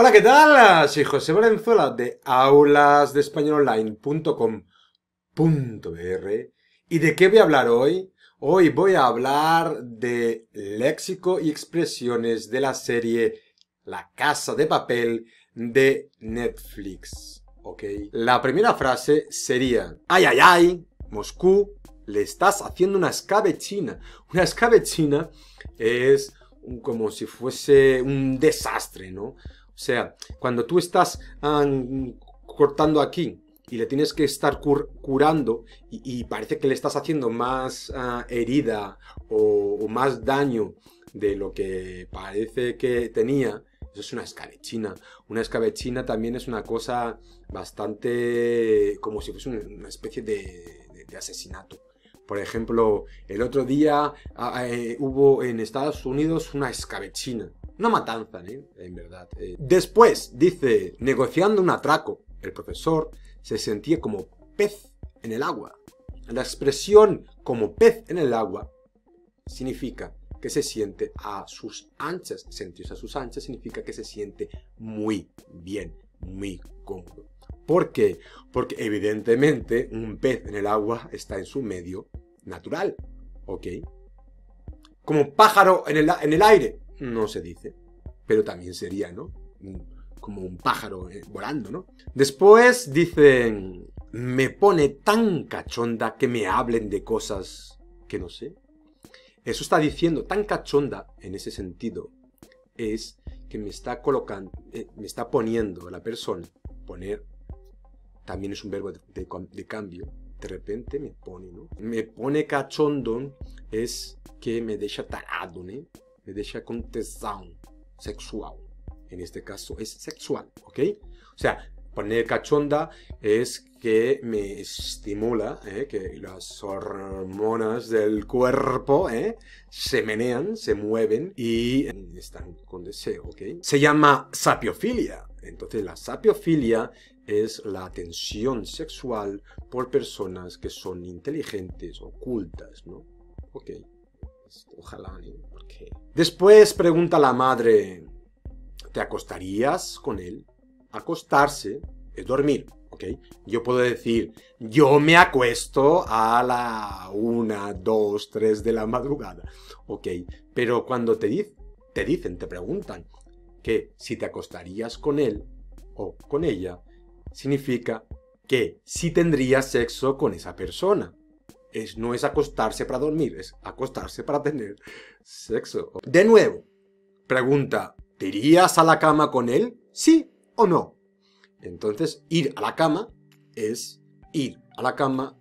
Hola, ¿qué tal? Soy José Valenzuela de online.com.br. ¿Y de qué voy a hablar hoy? Hoy voy a hablar de léxico y expresiones de la serie La Casa de Papel de Netflix. ¿Ok? La primera frase sería Ay, ay, ay, Moscú, le estás haciendo una escabechina. Una escabechina es como si fuese un desastre, ¿no? O sea, cuando tú estás ah, cortando aquí y le tienes que estar curando y, parece que le estás haciendo más ah, herida o, más daño de lo que parece que tenía, eso es una escabechina. Una escabechina también es una cosa bastante como si fuese una especie de, asesinato. Por ejemplo, el otro día ah, eh, hubo en Estados Unidos una escabechina una matanza, ¿eh? en verdad. Eh. Después, dice, negociando un atraco, el profesor se sentía como pez en el agua. La expresión como pez en el agua significa que se siente a sus anchas. Sentirse a sus anchas significa que se siente muy bien, muy cómodo. ¿Por qué? Porque evidentemente un pez en el agua está en su medio natural. ¿Ok? Como pájaro en en el aire no se dice, pero también sería, ¿no? Como un pájaro eh, volando, ¿no? Después dicen, me pone tan cachonda que me hablen de cosas que no sé. Eso está diciendo, tan cachonda en ese sentido, es que me está colocando, eh, me está poniendo la persona, poner también es un verbo de, cambio. De repente me pone, ¿no? Me pone cachondón es que me deja tarado, ¿eh? deja con tesón sexual. En este caso es sexual, ¿ok? O sea, poner cachonda es que me estimula, ¿eh? que las hormonas del cuerpo ¿eh? se menean, se mueven y eh, están con deseo. ¿okay? Se llama sapiofilia. Entonces la sapiofilia es la atención sexual por personas que son inteligentes, ocultas, ¿no? Okay. Pues, Después pregunta la madre, ¿te acostarías con él? Acostarse es dormir, ¿ok? Yo puedo decir, yo me acuesto a la una, 2, tres de la madrugada, ¿ok? Pero cuando te, dicen, te preguntan que si te acostarías con él o con ella, significa que si tendrías sexo con esa persona no es acostarse para dormir, es acostarse para tener sexo. De nuevo, pregunta, ¿te irías a la cama con él? ¿Sí o no? Entonces, ir a la cama es ir a la cama,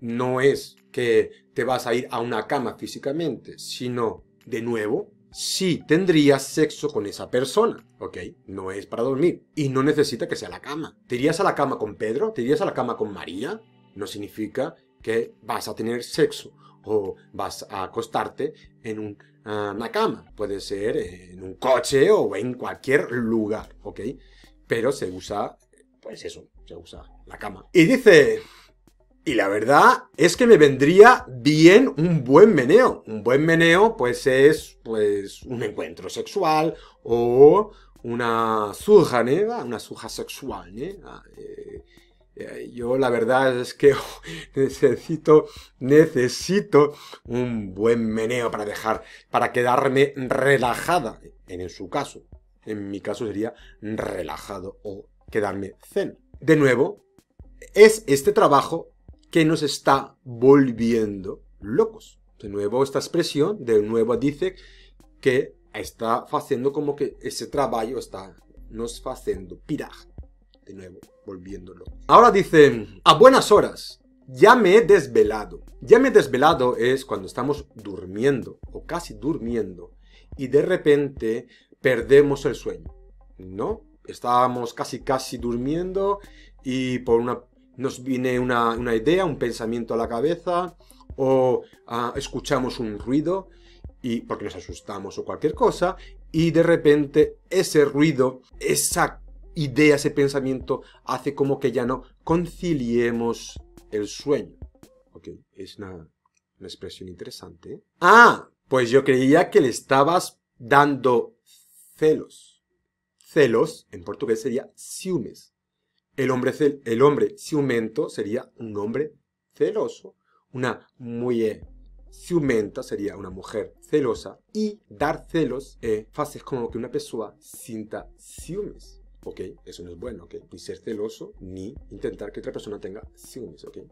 no es que te vas a ir a una cama físicamente, sino, de nuevo, sí tendrías sexo con esa persona, ¿ok? No es para dormir y no necesita que sea la cama. ¿Te irías a la cama con Pedro? ¿Te irías a la cama con María? No significa que vas a tener sexo o vas a acostarte en ah, una cama, puede ser en un coche o en cualquier lugar, ¿ok? Pero se usa, pues eso, se usa la cama. Y dice, y la verdad es que me vendría bien un buen meneo. Un buen meneo, pues es, pues, un encuentro sexual o una suja, ¿eh? Una suja sexual, ¿eh? Eh, yo la verdad es que necesito, necesito un buen meneo para dejar, para quedarme relajada. En su caso, en mi caso sería relajado o quedarme zen. De nuevo, es este trabajo que nos está volviendo locos. De nuevo esta expresión, de nuevo dice que está haciendo como que ese trabajo está nos haciendo pirar de nuevo, volviéndolo. Ahora dicen, a buenas horas, ya me he desvelado. Ya me he desvelado es cuando estamos durmiendo o casi durmiendo y de repente perdemos el sueño, ¿no? Estábamos casi casi durmiendo y por una nos viene una, idea, un pensamiento a la cabeza o ah, escuchamos un ruido y porque nos asustamos o cualquier cosa y de repente ese ruido, esa idea, ese pensamiento, hace como que ya no conciliemos el sueño. Ok, es una, una expresión interesante. Ah, pues yo creía que le estabas dando celos. Celos, en portugués sería ciúmes. El hombre, el hombre ciumento sería un hombre celoso. Una mujer eh, ciumenta sería una mujer celosa. Y dar celos es eh, como que una persona sienta ciúmes. ¿ok? Eso no es bueno, Que Ni ser celoso, ni intentar que otra persona tenga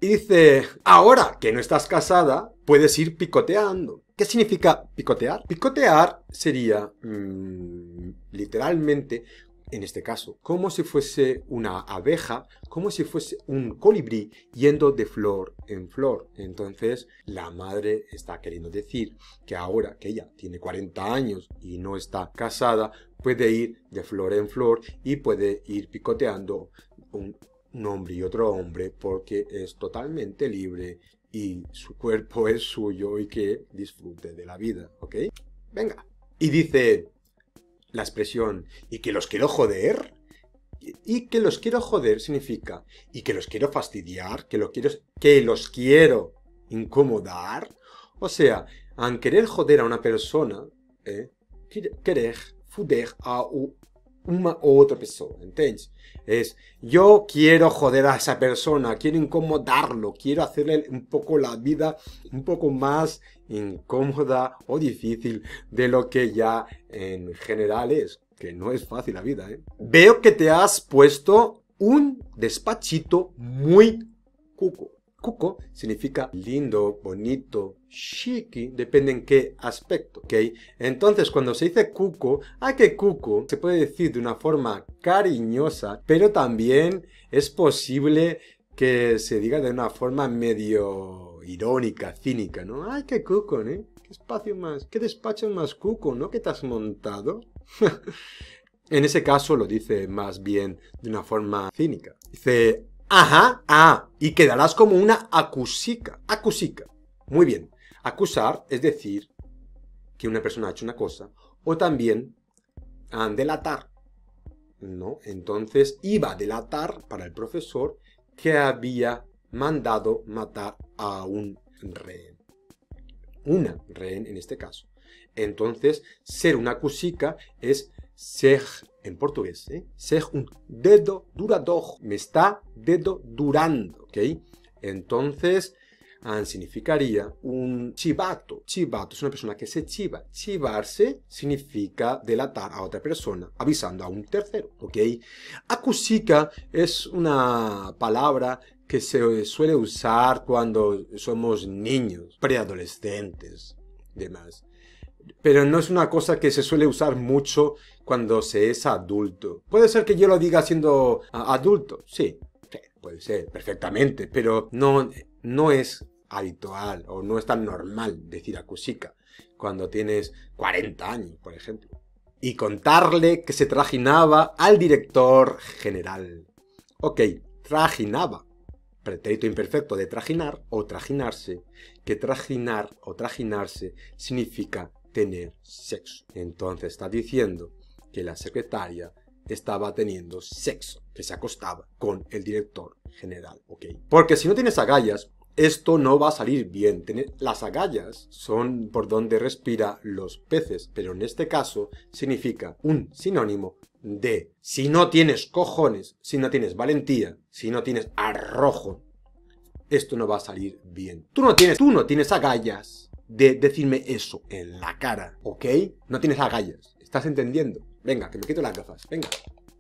Y dice, ahora que no estás casada, puedes ir picoteando. ¿Qué significa picotear? Picotear sería, mm, literalmente, en este caso, como si fuese una abeja, como si fuese un colibrí yendo de flor en flor. Entonces, la madre está queriendo decir que ahora que ella tiene 40 años y no está casada, puede ir de flor en flor y puede ir picoteando un, hombre y otro hombre porque es totalmente libre y su cuerpo es suyo y que disfrute de la vida, ¿ok? Venga. Y dice la expresión, y que los quiero joder. Y que los quiero joder significa, y que los quiero fastidiar, que, quiero, que los quiero incomodar. O sea, al querer joder a una persona, ¿eh? querer foder a una u otra persona, ¿entiendes? Es, yo quiero joder a esa persona, quiero incomodarlo, quiero hacerle un poco la vida un poco más incómoda o difícil de lo que ya en general es, que no es fácil la vida, ¿eh? Veo que te has puesto un despachito muy cuco. Cuco significa lindo, bonito, chiqui, depende en qué aspecto, ¿ok? Entonces, cuando se dice cuco, ay, qué cuco se puede decir de una forma cariñosa, pero también es posible que se diga de una forma medio irónica, cínica, ¿no? ¡Ay, qué cuco, ¿eh? ¿Qué espacio más, qué despacho más cuco, ¿no? ¿Qué te has montado? en ese caso lo dice más bien de una forma cínica. Dice, Ajá, ah, y quedarás como una acusica. Acusica. Muy bien. Acusar es decir que una persona ha hecho una cosa o también delatar. ¿No? Entonces iba a delatar para el profesor que había mandado matar a un rehén. Una rehén en este caso. Entonces, ser una acusica es ser en portugués, ¿eh? ser un dedo durado, me está dedo durando, ¿ok? Entonces, ah, significaría un chivato. Chivato es una persona que se chiva. Chivarse significa delatar a otra persona, avisando a un tercero, ¿ok? Acusica es una palabra que se suele usar cuando somos niños, preadolescentes, demás pero no es una cosa que se suele usar mucho cuando se es adulto. Puede ser que yo lo diga siendo ah, adulto, sí, puede ser perfectamente, pero no, no es habitual o no es tan normal decir acusica cuando tienes 40 años, por ejemplo. Y contarle que se trajinaba al director general. Ok, trajinaba. Pretérito imperfecto de trajinar o trajinarse, que trajinar o trajinarse significa tener sexo. Entonces está diciendo que la secretaria estaba teniendo sexo, que se acostaba con el director general, Porque si no tienes agallas, esto no va a salir bien. Las agallas son por donde respira los peces, pero en este caso significa un sinónimo de si no tienes cojones, si no tienes valentía, si no tienes arrojo, esto no va a salir bien. Tú no tienes, tú no tienes agallas de decirme eso en la cara, ¿ok? No tienes agallas, ¿estás entendiendo? Venga, que me quito las gafas, venga,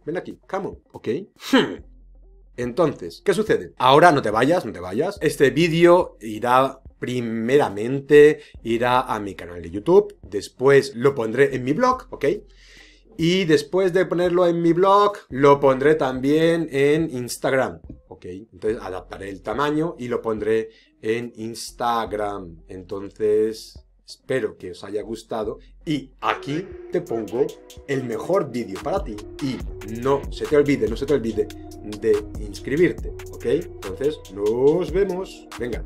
ven aquí, come ¿ok? Hmm. Entonces, ¿qué sucede? Ahora no te vayas, no te vayas. Este vídeo irá primeramente, irá a mi canal de YouTube, después lo pondré en mi blog, ¿ok? Y después de ponerlo en mi blog, lo pondré también en Instagram. Ok, entonces adaptaré el tamaño y lo pondré en Instagram. Entonces, espero que os haya gustado. Y aquí te pongo el mejor vídeo para ti. Y no se te olvide, no se te olvide de inscribirte. Ok, entonces nos vemos. Venga.